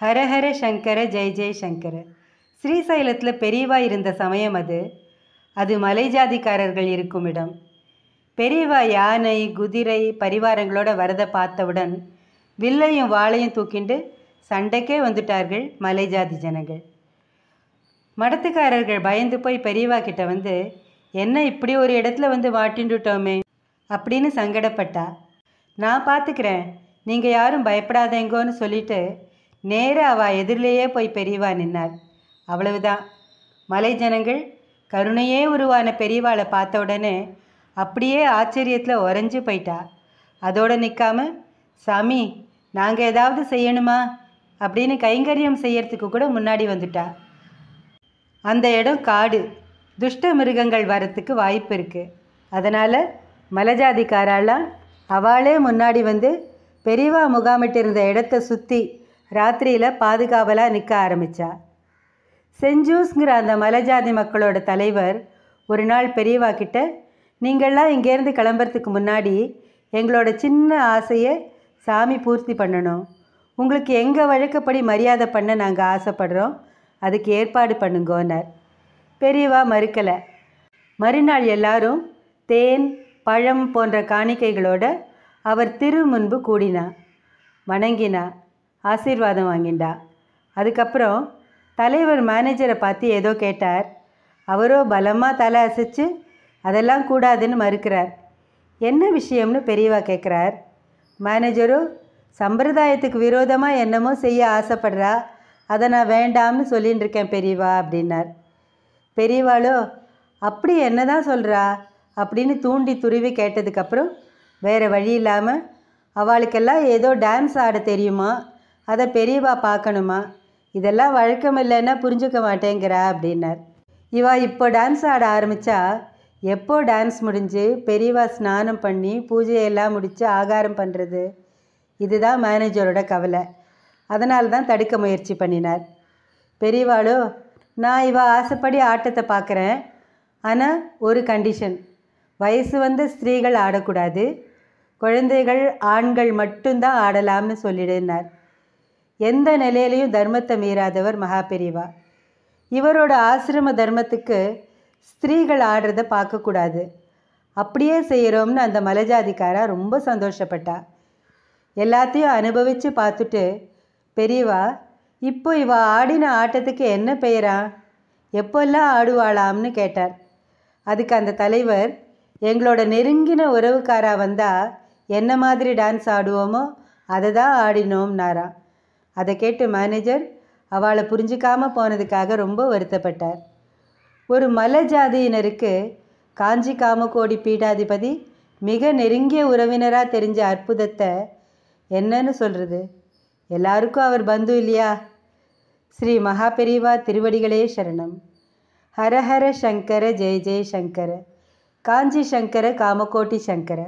ஹரஹர சங்கர ஜெய் ஜெய் சங்கர ஸ்ரீசைலத்தில் பெரியவா இருந்த சமயம் அது அது மலை ஜாதிக்காரர்கள் இருக்கும் இடம் பெரியவா யானை குதிரை பரிவாரங்களோட வரதை பார்த்தவுடன் வில்லையும் வாழையும் தூக்கிண்டு சண்டைக்கே வந்துட்டார்கள் மலை ஜாதி ஜனங்கள் மடத்துக்காரர்கள் பயந்து போய் பெரியவா கிட்ட வந்து என்ன இப்படி ஒரு இடத்துல வந்து வாட்டின்டுட்டோமே அப்படின்னு சங்கடப்பட்டா நான் பார்த்துக்கிறேன் நீங்கள் யாரும் பயப்படாதேங்கோன்னு சொல்லிட்டு நேராக அவள் எதிரிலேயே போய் பெரியவா நின்னார் அவ்வளவுதான் மலை ஜனங்கள் கருணையே உருவான பெரியவாளை பார்த்த உடனே அப்படியே ஆச்சரியத்தில் உறைஞ்சு போயிட்டா அதோடு நிற்காம சாமி நாங்கள் ஏதாவது செய்யணுமா அப்படின்னு கைங்கரியம் செய்யறதுக்கு கூட முன்னாடி வந்துட்டா அந்த இடம் காடு துஷ்ட மிருகங்கள் வரத்துக்கு வாய்ப்பு இருக்குது அதனால் மலஜாதிக்காராலாம் அவளே முன்னாடி வந்து பெரியவா முகாமிட்டிருந்த இடத்த சுற்றி ராத்திரியில் பாதுகாவலாக நிற்க ஆரம்பித்தா செஞ்சூஸ்ங்கிற அந்த மலைஜாதி மக்களோட தலைவர் ஒரு நாள் பெரியவா கிட்ட நீங்கள்லாம் இங்கேருந்து கிளம்புறதுக்கு முன்னாடி எங்களோட சின்ன ஆசையை சாமி பூர்த்தி பண்ணணும் உங்களுக்கு எங்கள் வழக்கப்படி மரியாதை பண்ண நாங்கள் ஆசைப்படுறோம் அதுக்கு ஏற்பாடு பண்ணுங்கோன்னார் பெரியவா மறுக்கலை மறுநாள் எல்லாரும் தேன் பழம் போன்ற காணிக்கைகளோட அவர் திரு முன்பு கூடினா வணங்கினா ஆசீர்வாதம் வாங்கிண்டா அதுக்கப்புறம் தலைவர் மேனேஜரை பார்த்து ஏதோ கேட்டார் அவரோ பலமாக தலை அசைச்சு அதெல்லாம் கூடாதுன்னு மறுக்கிறார் என்ன விஷயம்னு பெரியவா கேட்குறார் மேனேஜரோ சம்பிரதாயத்துக்கு விரோதமாக என்னமோ செய்ய ஆசைப்படுறா அதை நான் வேண்டாம்னு சொல்லின்னு இருக்கேன் பெரியவா அப்படின்னார் பெரியவாளோ அப்படி என்ன தான் சொல்கிறா அப்படின்னு தூண்டி துருவி கேட்டதுக்கப்புறம் வேறு வழி இல்லாமல் அவளுக்கெல்லாம் ஏதோ டான்ஸ் ஆட தெரியுமா அதை பெரியவா பார்க்கணுமா இதெல்லாம் வழக்கம் இல்லைன்னா புரிஞ்சுக்க மாட்டேங்கிறா அப்படின்னார் இவா இப்போ டான்ஸ் ஆட ஆரம்பித்தா எப்போ டான்ஸ் முடிஞ்சு பெரியவா ஸ்நானம் பண்ணி பூஜையெல்லாம் முடித்து ஆகாரம் பண்ணுறது இதுதான் மேனேஜரோட கவலை அதனால தான் தடுக்க முயற்சி பண்ணினார் பெரியவாளோ நான் இவ ஆசைப்படி ஆட்டத்தை பார்க்குறேன் ஆனால் ஒரு கண்டிஷன் வயசு வந்த ஸ்திரீகள் ஆடக்கூடாது குழந்தைகள் ஆண்கள் மட்டும்தான் ஆடலாம்னு சொல்லிடுனார் எந்த நிலையிலையும் தர்மத்தை மீறாதவர் மகாபெரிவா இவரோட ஆசிரம தர்மத்துக்கு ஸ்திரீகள் ஆடுறத பார்க்கக்கூடாது அப்படியே செய்கிறோம்னு அந்த மலஜாதிக்காரா ரொம்ப சந்தோஷப்பட்டா எல்லாத்தையும் அனுபவித்து பார்த்துட்டு பெரியவா இப்போ இவ ஆடின ஆட்டத்துக்கு என்ன பெயரா எப்போல்லாம் ஆடுவாளாம்னு கேட்டார் அதுக்கு அந்த தலைவர் எங்களோட நெருங்கின உறவுக்காரா வந்தால் என்ன மாதிரி டான்ஸ் ஆடுவோமோ அதை தான் ஆடினோம்னாராம் அதை கேட்டு மேனேஜர் அவளை புரிஞ்சிக்காமல் போனதுக்காக ரொம்ப வருத்தப்பட்டார் ஒரு மல ஜாதியினருக்கு காஞ்சி காமக்கோடி பீடாதிபதி மிக நெருங்கிய உறவினராக தெரிஞ்ச அற்புதத்தை என்னன்னு சொல்கிறது எல்லாருக்கும் அவர் பந்து இல்லையா ஸ்ரீ மகாபெரிவா திருவடிகளே சரணம் ஹரஹர சங்கர ஜெய ஜெய சங்கர காஞ்சி சங்கர காமக்கோட்டி சங்கர